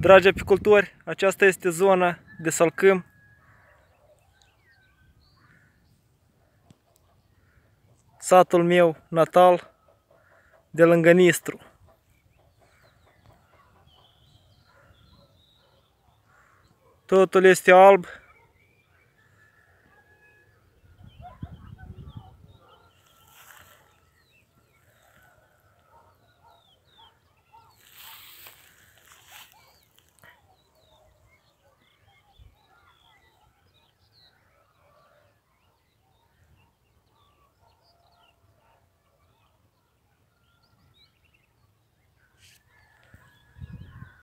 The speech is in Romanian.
Dragi apicultori, aceasta este zona de salcâm. Satul meu natal de lângă Nistru. Totul este alb